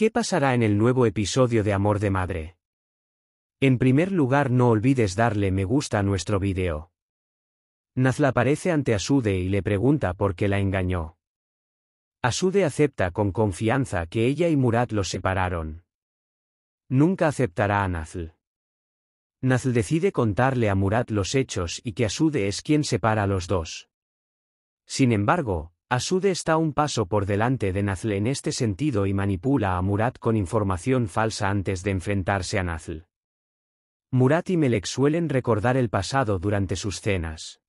¿Qué pasará en el nuevo episodio de Amor de Madre? En primer lugar no olvides darle me gusta a nuestro video. Nazl aparece ante Asude y le pregunta por qué la engañó. Asude acepta con confianza que ella y Murat los separaron. Nunca aceptará a Nazl. Nazl decide contarle a Murat los hechos y que Asude es quien separa a los dos. Sin embargo, Asude está un paso por delante de Nazl en este sentido y manipula a Murat con información falsa antes de enfrentarse a Nazl. Murat y Melek suelen recordar el pasado durante sus cenas.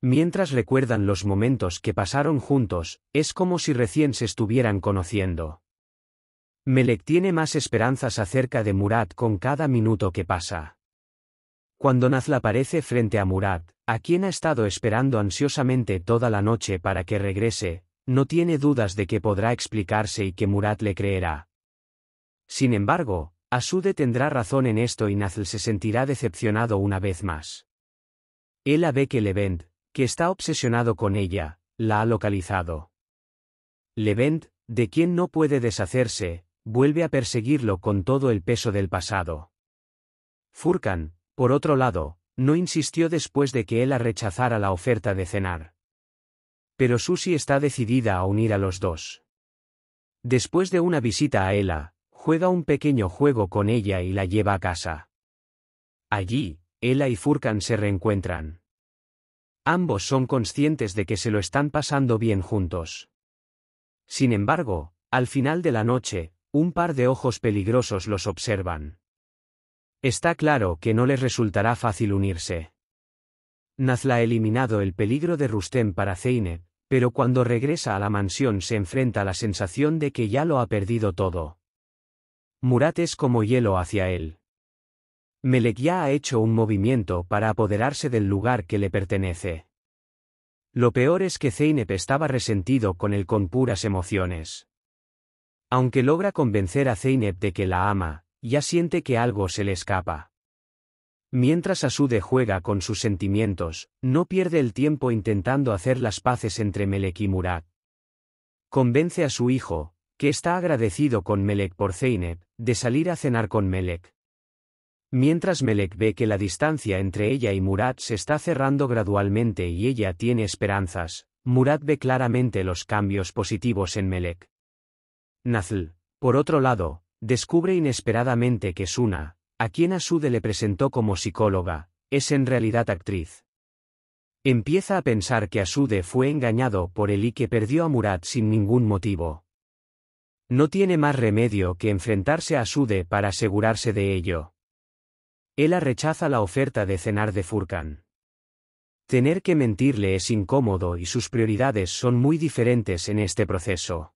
Mientras recuerdan los momentos que pasaron juntos, es como si recién se estuvieran conociendo. Melek tiene más esperanzas acerca de Murat con cada minuto que pasa. Cuando Nazla aparece frente a Murat, a quien ha estado esperando ansiosamente toda la noche para que regrese, no tiene dudas de que podrá explicarse y que Murat le creerá. Sin embargo, Asude tendrá razón en esto y Nazl se sentirá decepcionado una vez más. Él ve que Levent, que está obsesionado con ella, la ha localizado. Levent, de quien no puede deshacerse, vuelve a perseguirlo con todo el peso del pasado. Furkan, por otro lado, no insistió después de que ella rechazara la oferta de cenar. Pero Susie está decidida a unir a los dos. Después de una visita a ella, juega un pequeño juego con ella y la lleva a casa. Allí, ella y Furkan se reencuentran. Ambos son conscientes de que se lo están pasando bien juntos. Sin embargo, al final de la noche, un par de ojos peligrosos los observan. Está claro que no le resultará fácil unirse. Nazla ha eliminado el peligro de Rustem para Zeynep, pero cuando regresa a la mansión se enfrenta a la sensación de que ya lo ha perdido todo. Murat es como hielo hacia él. Melek ya ha hecho un movimiento para apoderarse del lugar que le pertenece. Lo peor es que Zeynep estaba resentido con él con puras emociones. Aunque logra convencer a Zeynep de que la ama, ya siente que algo se le escapa. Mientras Asude juega con sus sentimientos, no pierde el tiempo intentando hacer las paces entre Melek y Murat. Convence a su hijo, que está agradecido con Melek por Zeynep, de salir a cenar con Melek. Mientras Melek ve que la distancia entre ella y Murat se está cerrando gradualmente y ella tiene esperanzas, Murat ve claramente los cambios positivos en Melek. Nazl, por otro lado, Descubre inesperadamente que Suna, a quien Asude le presentó como psicóloga, es en realidad actriz. Empieza a pensar que Asude fue engañado por él y que perdió a Murat sin ningún motivo. No tiene más remedio que enfrentarse a Asude para asegurarse de ello. Ella rechaza la oferta de cenar de Furkan. Tener que mentirle es incómodo y sus prioridades son muy diferentes en este proceso.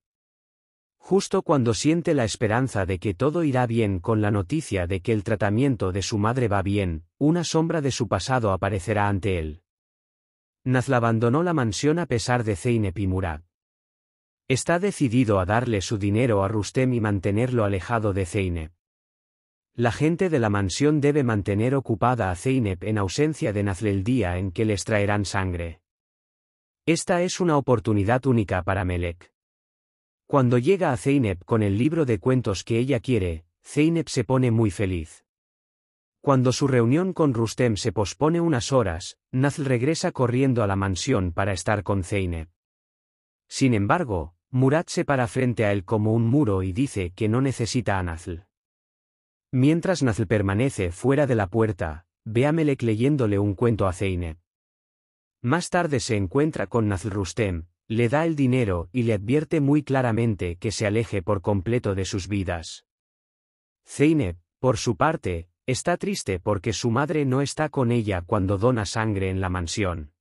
Justo cuando siente la esperanza de que todo irá bien con la noticia de que el tratamiento de su madre va bien, una sombra de su pasado aparecerá ante él. Nazl abandonó la mansión a pesar de Zeynep y Murat. Está decidido a darle su dinero a Rustem y mantenerlo alejado de Zeynep. La gente de la mansión debe mantener ocupada a Zeynep en ausencia de Nazl el día en que les traerán sangre. Esta es una oportunidad única para Melek. Cuando llega a Zeynep con el libro de cuentos que ella quiere, Zeynep se pone muy feliz. Cuando su reunión con Rustem se pospone unas horas, Nazl regresa corriendo a la mansión para estar con Zeynep. Sin embargo, Murat se para frente a él como un muro y dice que no necesita a Nazl. Mientras Nazl permanece fuera de la puerta, ve a Melek leyéndole un cuento a Zeynep. Más tarde se encuentra con Nazl Rustem, le da el dinero y le advierte muy claramente que se aleje por completo de sus vidas. Zeynep, por su parte, está triste porque su madre no está con ella cuando dona sangre en la mansión.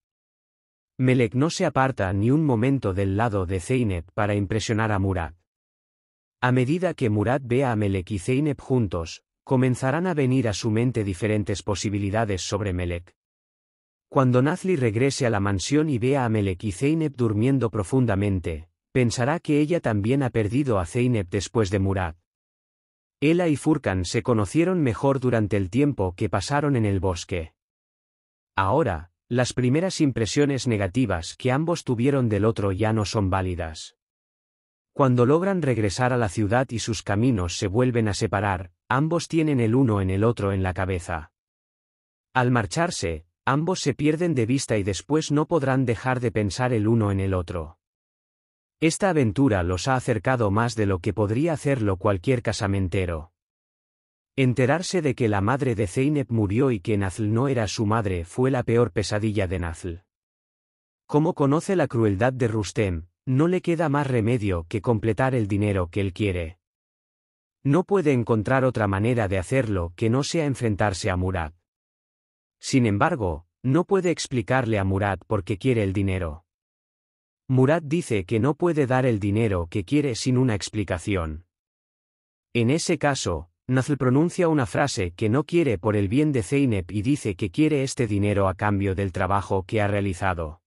Melek no se aparta ni un momento del lado de Zeynep para impresionar a Murat. A medida que Murat ve a Melek y Zeynep juntos, comenzarán a venir a su mente diferentes posibilidades sobre Melek. Cuando Nazli regrese a la mansión y vea a Melek y Zeynep durmiendo profundamente, pensará que ella también ha perdido a Zeynep después de Murat. Ella y Furkan se conocieron mejor durante el tiempo que pasaron en el bosque. Ahora, las primeras impresiones negativas que ambos tuvieron del otro ya no son válidas. Cuando logran regresar a la ciudad y sus caminos se vuelven a separar, ambos tienen el uno en el otro en la cabeza. Al marcharse, Ambos se pierden de vista y después no podrán dejar de pensar el uno en el otro. Esta aventura los ha acercado más de lo que podría hacerlo cualquier casamentero. Enterarse de que la madre de Zeynep murió y que Nazl no era su madre fue la peor pesadilla de Nazl. Como conoce la crueldad de Rustem, no le queda más remedio que completar el dinero que él quiere. No puede encontrar otra manera de hacerlo que no sea enfrentarse a Murat. Sin embargo, no puede explicarle a Murat por qué quiere el dinero. Murat dice que no puede dar el dinero que quiere sin una explicación. En ese caso, Nazl pronuncia una frase que no quiere por el bien de Zeynep y dice que quiere este dinero a cambio del trabajo que ha realizado.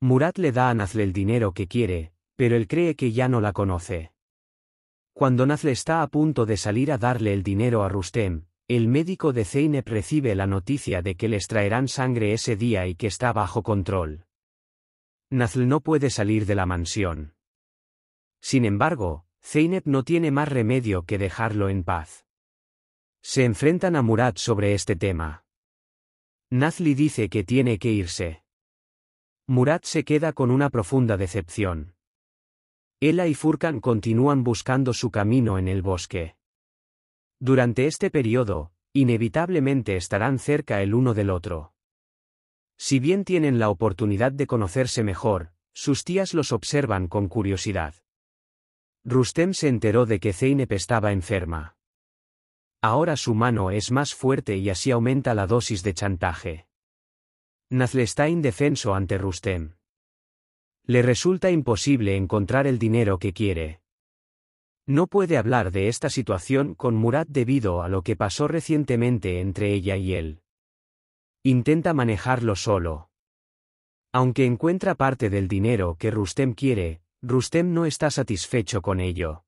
Murat le da a Nazl el dinero que quiere, pero él cree que ya no la conoce. Cuando Nazl está a punto de salir a darle el dinero a Rustem, el médico de Zeynep recibe la noticia de que les traerán sangre ese día y que está bajo control. Nazl no puede salir de la mansión. Sin embargo, Zeynep no tiene más remedio que dejarlo en paz. Se enfrentan a Murat sobre este tema. Nazli dice que tiene que irse. Murat se queda con una profunda decepción. Ella y Furkan continúan buscando su camino en el bosque. Durante este periodo, inevitablemente estarán cerca el uno del otro. Si bien tienen la oportunidad de conocerse mejor, sus tías los observan con curiosidad. Rustem se enteró de que Zeynep estaba enferma. Ahora su mano es más fuerte y así aumenta la dosis de chantaje. Nazle está indefenso ante Rustem. Le resulta imposible encontrar el dinero que quiere, no puede hablar de esta situación con Murat debido a lo que pasó recientemente entre ella y él. Intenta manejarlo solo. Aunque encuentra parte del dinero que Rustem quiere, Rustem no está satisfecho con ello.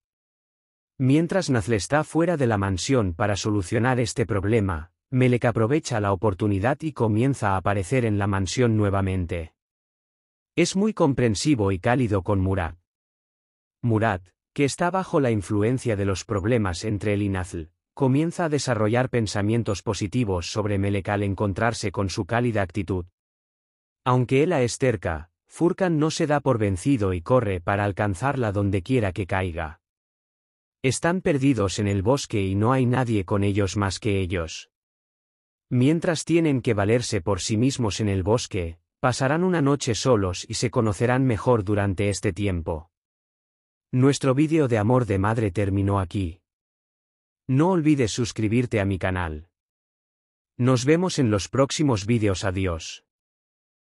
Mientras Nazle está fuera de la mansión para solucionar este problema, Melek aprovecha la oportunidad y comienza a aparecer en la mansión nuevamente. Es muy comprensivo y cálido con Murat. Murat, que está bajo la influencia de los problemas entre el y Nazl, comienza a desarrollar pensamientos positivos sobre Melek al encontrarse con su cálida actitud. Aunque él es terca, Furkan no se da por vencido y corre para alcanzarla donde quiera que caiga. Están perdidos en el bosque y no hay nadie con ellos más que ellos. Mientras tienen que valerse por sí mismos en el bosque, pasarán una noche solos y se conocerán mejor durante este tiempo. Nuestro vídeo de amor de madre terminó aquí. No olvides suscribirte a mi canal. Nos vemos en los próximos vídeos. Adiós.